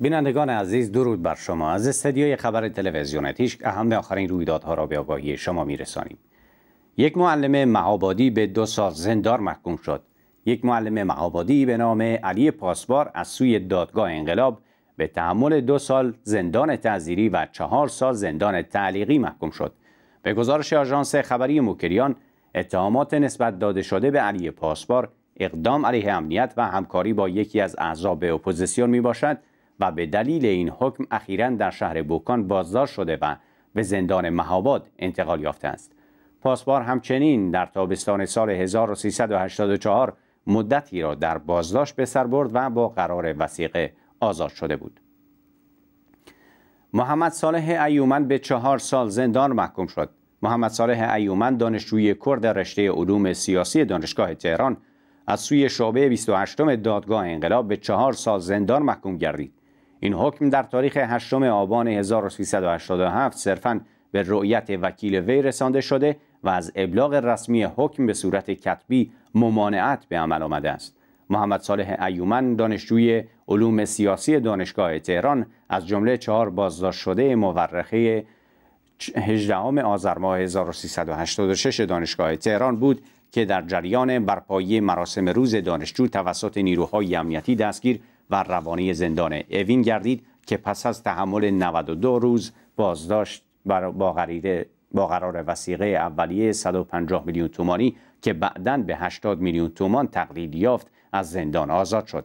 بینندگان عزیز درود بر شما از استدیوی خبر تلویزیون تیشک اهم آخرین رویدادها را به آگاهی شما میرسانیم یک معلم معابادی به دو سال زندان محکوم شد یک معلم معابادی به نام علی پاسبار از سوی دادگاه انقلاب به تحمل دو سال زندان تعذیری و چهار سال زندان تعلیقی محکوم شد به گزارش آژانس خبری موکریان اتهامات نسبت داده شده به علی پاسبار اقدام علیه امنیت و همکاری با یکی از اعضاب اپوزیسیون می و به دلیل این حکم اخیرا در شهر بوکان بازداشت شده و به زندان مهاباد انتقال یافته است. پاسبار همچنین در تابستان سال 1384 مدتی را در بازداشت به سر برد و با قرار وسیقه آزاد شده بود. محمد صالح ایومن به چهار سال زندان محکوم شد. محمد صالح ایومن دانشجوی کرد رشته علوم سیاسی دانشگاه تهران از سوی شعبه 28 دادگاه انقلاب به چهار سال زندان محکوم گردید. این حکم در تاریخ 8 آبان 1387 صرفاً به رؤیت وکیل وی رسانده شده و از ابلاغ رسمی حکم به صورت کتبی ممانعت به عمل آمده است محمد صالح ایومن دانشجوی علوم سیاسی دانشگاه تهران از جمله چهار بازداشت شده مورخه 18 آذر ماه 1386 دانشگاه تهران بود که در جریان برپایی مراسم روز دانشجو توسط نیروهای امنیتی دستگیر و روانه زندان اوین گردید که پس از تحمل 92 روز بازداشت با با قرار وسیقه اولیه 150 میلیون تومانی که بعداً به 80 میلیون تومان تقلیل یافت از زندان آزاد شد.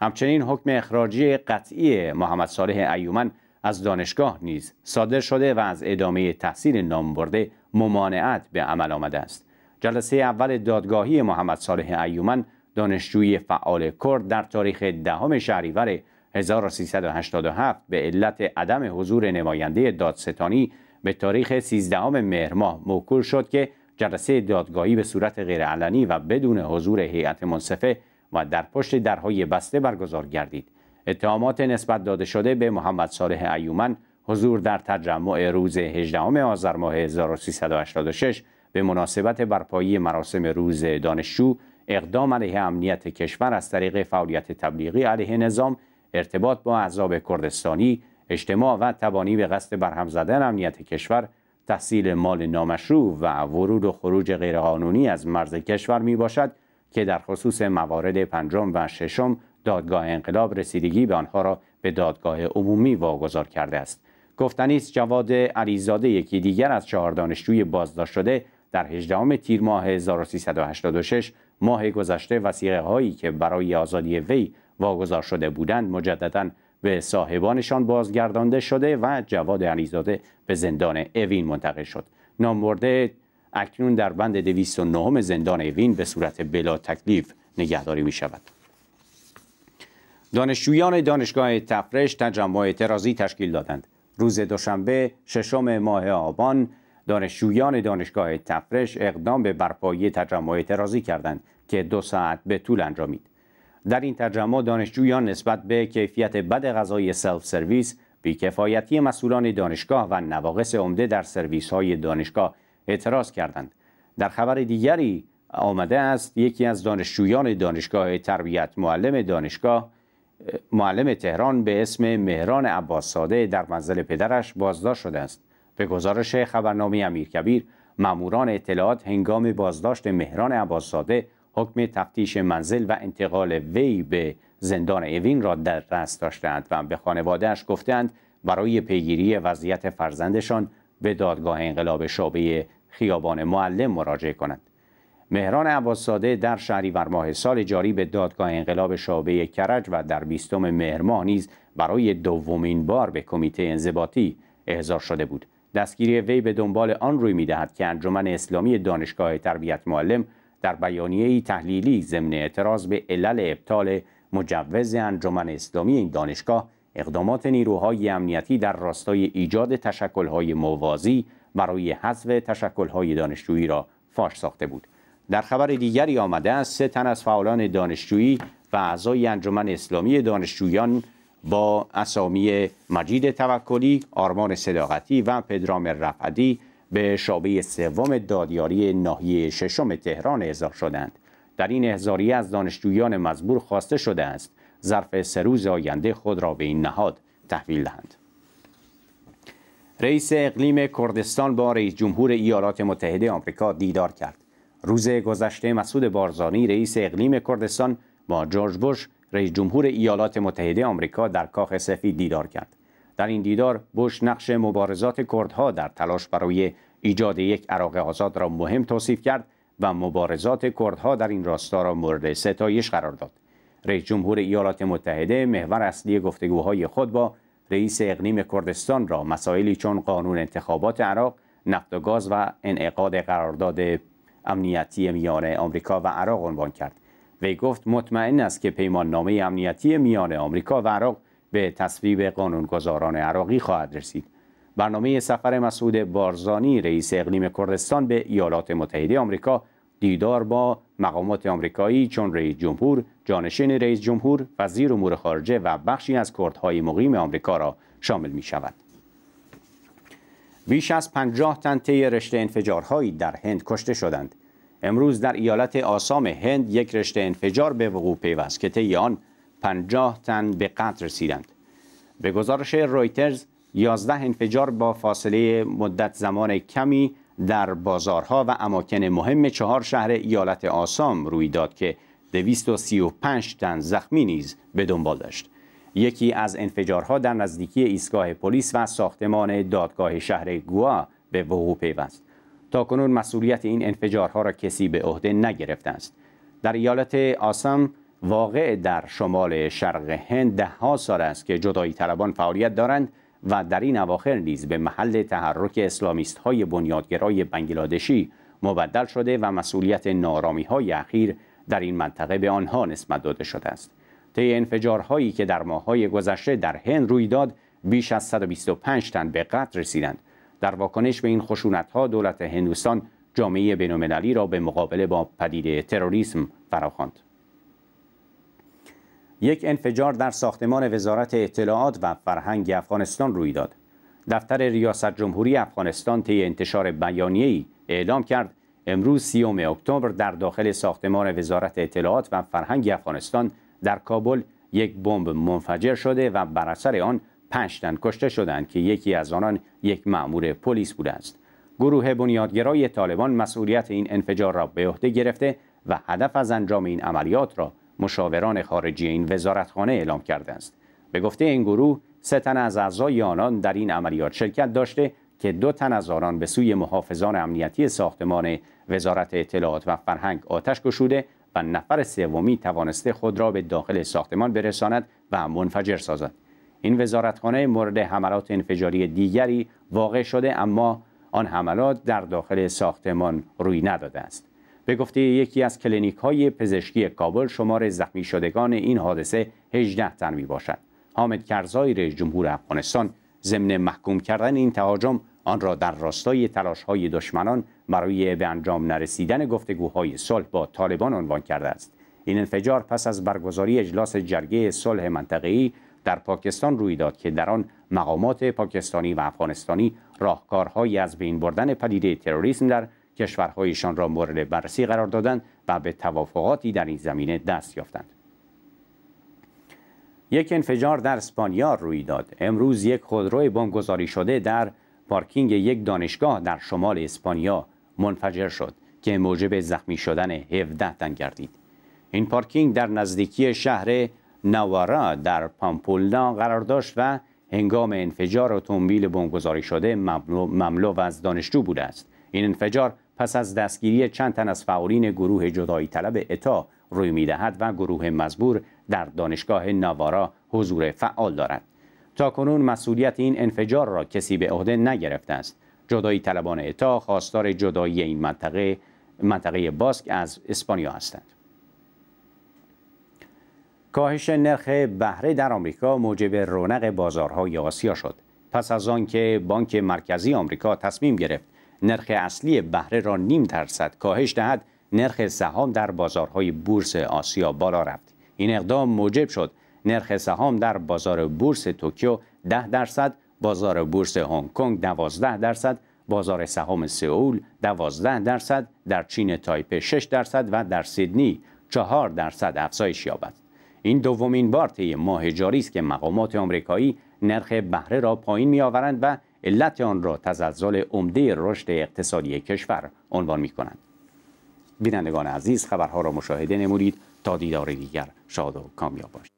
همچنین حکم اخراجی قطعی محمد صالح ایومن از دانشگاه نیز صادر شده و از ادامه تحصیل نامبرده ممانعت به عمل آمده است. جلسه اول دادگاهی محمد صالح ایومن دانشجوی فعال کرد در تاریخ دهم شهریور 1387 به علت عدم حضور نماینده دادستانی به تاریخ 13 مهر ماه موکول شد که جلسه دادگاهی به صورت غیرعلنی و بدون حضور هیئت منصفه و در پشت درهای بسته برگزار گردید. اتهامات نسبت داده شده به محمد صالح ایومن حضور در تجمع روز 18 آذر ماه 1386 به مناسبت برپایی مراسم روز دانشجو اقدام علیه امنیت کشور از طریق فعالیت تبلیغی علیه نظام ارتباط با احزاب کردستانی اجتماع و تبانی به قصد برهم زدن امنیت کشور تحصیل مال نامشروع و ورود و خروج غیرقانونی از مرز کشور می باشد که در خصوص موارد پنجم و ششم دادگاه انقلاب رسیدگی به آنها را به دادگاه عمومی واگذار کرده است گفتنی است جواد علیزاده یکی دیگر از چهار دانشجوی بازداشت شده در 18 تیر ماه 1386 ماه گذشته وسیقه هایی که برای آزادی وی واگذار شده بودند مجددا به صاحبانشان بازگردانده شده و جواد علیزاده به زندان اوین منتقل شد نامبرده اکنون در بند 209 زندان اوین به صورت بلا تکلیف نگهداری می شود دانشجویان دانشگاه تفرش تجمع اعتراضی تشکیل دادند روز دوشنبه ششم ماه آبان دانشجویان دانشگاه تفرش اقدام به برپایی تجمع اعتراضی کردند که دو ساعت به طول انجامید. در این تجمع دانشجویان نسبت به کیفیت بد غذای سلف سرویس، بیکفایتی مسئولان دانشگاه و نواقص عمده در سرویس های دانشگاه اعتراض کردند. در خبر دیگری آمده است یکی از دانشجویان دانشگاه تربیت معلم دانشگاه معلم تهران به اسم مهران عباس ساده در منزل پدرش بازداشت شده است. به گزارش خبرنامه امیرکبیر ماموران اطلاعات هنگام بازداشت مهران عباسزاده حکم تفتیش منزل و انتقال وی به زندان اوین را در دست داشتند و به خانوادهش گفتند برای پیگیری وضعیت فرزندشان به دادگاه انقلاب شعبه خیابان معلم مراجعه کنند. مهران عباسزاده در شهریور ماه سال جاری به دادگاه انقلاب شعبه کرج و در بیستم مهر نیز برای دومین بار به کمیته انضباطی احضار شده بود. دستگیری وی به دنبال آن روی میدهد که انجمن اسلامی دانشگاه تربیت معلم در بیانیه‌ای تحلیلی ضمن اعتراض به علل ابطال مجوز انجمن اسلامی این دانشگاه اقدامات نیروهای امنیتی در راستای ایجاد تشکل‌های موازی برای حذف تشکل‌های دانشجویی را فاش ساخته بود. در خبر دیگری آمده است سه تن از فعالان دانشجویی و اعضای انجمن اسلامی دانشجویان با اسامی مجید توکلی، آرمان صداقتی و پدرام رفعدی به شعبه سوم دادیاری ناحیه ششم تهران احضار شدند. در این احضاریه از دانشجویان مزبور خواسته شده است ظرف سه روز آینده خود را به این نهاد تحویل دهند. رئیس اقلیم کردستان با رئیس جمهور ایالات متحده آمریکا دیدار کرد. روز گذشته مسعود بارزانی رئیس اقلیم کردستان با جورج بوش رئیس جمهور ایالات متحده آمریکا در کاخ سفید دیدار کرد. در این دیدار بوش نقش مبارزات کردها در تلاش برای ایجاد یک عراق آزاد را مهم توصیف کرد و مبارزات کردها در این راستا را مورد ستایش قرار داد. رئیس جمهور ایالات متحده محور اصلی گفتگوهای خود با رئیس اقلیم کردستان را مسائلی چون قانون انتخابات عراق، نفت و گاز و انعقاد قرارداد امنیتی میان آمریکا و عراق عنوان کرد. وی گفت مطمئن است که پیمان نامه امنیتی میان آمریکا و عراق به تصویب قانونگذاران عراقی خواهد رسید. برنامه سفر مسعود بارزانی رئیس اقلیم کردستان به ایالات متحده آمریکا دیدار با مقامات آمریکایی چون رئیس جمهور، جانشین رئیس جمهور، وزیر امور خارجه و بخشی از کردهای مقیم آمریکا را شامل می شود. بیش از پنجاه تن طی رشته انفجارهایی در هند کشته شدند. امروز در ایالت آسام هند یک رشته انفجار به وقوع پیوست که طی آن 50 تن به قتل رسیدند به گزارش رویترز 11 انفجار با فاصله مدت زمان کمی در بازارها و اماکن مهم چهار شهر ایالت آسام روی داد که 235 تن زخمی نیز به دنبال داشت یکی از انفجارها در نزدیکی ایستگاه پلیس و ساختمان دادگاه شهر گوا به وقوع پیوست تاکنون مسئولیت این انفجارها را کسی به عهده نگرفته است در ایالت آسم واقع در شمال شرق هند دهها سال است که جدایی طلبان فعالیت دارند و در این اواخر نیز به محل تحرک اسلامیست های بنیادگرای بنگلادشی مبدل شده و مسئولیت نارامی های اخیر در این منطقه به آنها نسبت داده شده است. طی انفجارهایی که در های گذشته در هند روی داد بیش از 125 تن به قتل رسیدند در واکنش به این خشونت ها دولت هندوستان جامعه بینالمللی را به مقابله با پدیده تروریسم فراخواند. یک انفجار در ساختمان وزارت اطلاعات و فرهنگ افغانستان روی داد. دفتر ریاست جمهوری افغانستان طی انتشار بیانیه‌ای اعلام کرد امروز 30 اکتبر در داخل ساختمان وزارت اطلاعات و فرهنگ افغانستان در کابل یک بمب منفجر شده و بر اثر آن پنج کشته شدند که یکی از آنان یک مأمور پلیس بوده است گروه بنیادگرای طالبان مسئولیت این انفجار را به عهده گرفته و هدف از انجام این عملیات را مشاوران خارجی این وزارتخانه اعلام کرده است به گفته این گروه سه تن از اعضای آنان در این عملیات شرکت داشته که دو تن از آنان به سوی محافظان امنیتی ساختمان وزارت اطلاعات و فرهنگ آتش گشوده و نفر سومی توانسته خود را به داخل ساختمان برساند و منفجر سازد این وزارتخانه مورد حملات انفجاری دیگری واقع شده اما آن حملات در داخل ساختمان روی نداده است به گفته یکی از کلینیک های پزشکی کابل شمار زخمی شدگان این حادثه 18 تن می باشد حامد کرزای رئیس جمهور افغانستان ضمن محکوم کردن این تهاجم آن را در راستای تلاش های دشمنان برای به انجام نرسیدن گفتگوهای صلح با طالبان عنوان کرده است این انفجار پس از برگزاری اجلاس جرگه صلح منطقه‌ای در پاکستان روی داد که در آن مقامات پاکستانی و افغانستانی راهکارهایی از بین بردن پدیده تروریسم در کشورهایشان را مورد بررسی قرار دادند و به توافقاتی در این زمینه دست یافتند. یک انفجار در اسپانیا روی داد. امروز یک خودروی بمبگذاری شده در پارکینگ یک دانشگاه در شمال اسپانیا منفجر شد که موجب زخمی شدن 17 تن گردید. این پارکینگ در نزدیکی شهر نوارا در پامپولنا قرار داشت و هنگام انفجار اتومبیل بمبگذاری شده مملو از دانشجو بوده است این انفجار پس از دستگیری چند تن از فعالین گروه جدایی طلب اتا روی میدهد و گروه مزبور در دانشگاه نوارا حضور فعال دارد تا کنون مسئولیت این انفجار را کسی به عهده نگرفته است جدایی طلبان اتا خواستار جدایی این منطقه منطقه باسک از اسپانیا هستند کاهش نرخ بهره در آمریکا موجب رونق بازارهای آسیا شد پس از آنکه بانک مرکزی آمریکا تصمیم گرفت نرخ اصلی بهره را نیم درصد کاهش دهد نرخ سهام در بازارهای بورس آسیا بالا رفت این اقدام موجب شد نرخ سهام در بازار بورس توکیو 10 درصد بازار بورس هنگ کنگ 12 درصد بازار سهام سئول 12 درصد در چین تایپه 6 درصد و در سیدنی 4 درصد افزایش یابد این دومین بار طی ماه جاری است که مقامات آمریکایی نرخ بهره را پایین میآورند و علت آن را تزلزل عمده رشد اقتصادی کشور عنوان می کنند. بینندگان عزیز خبرها را مشاهده نمودید تا دیدار دیگر شاد و کامیاب باشید.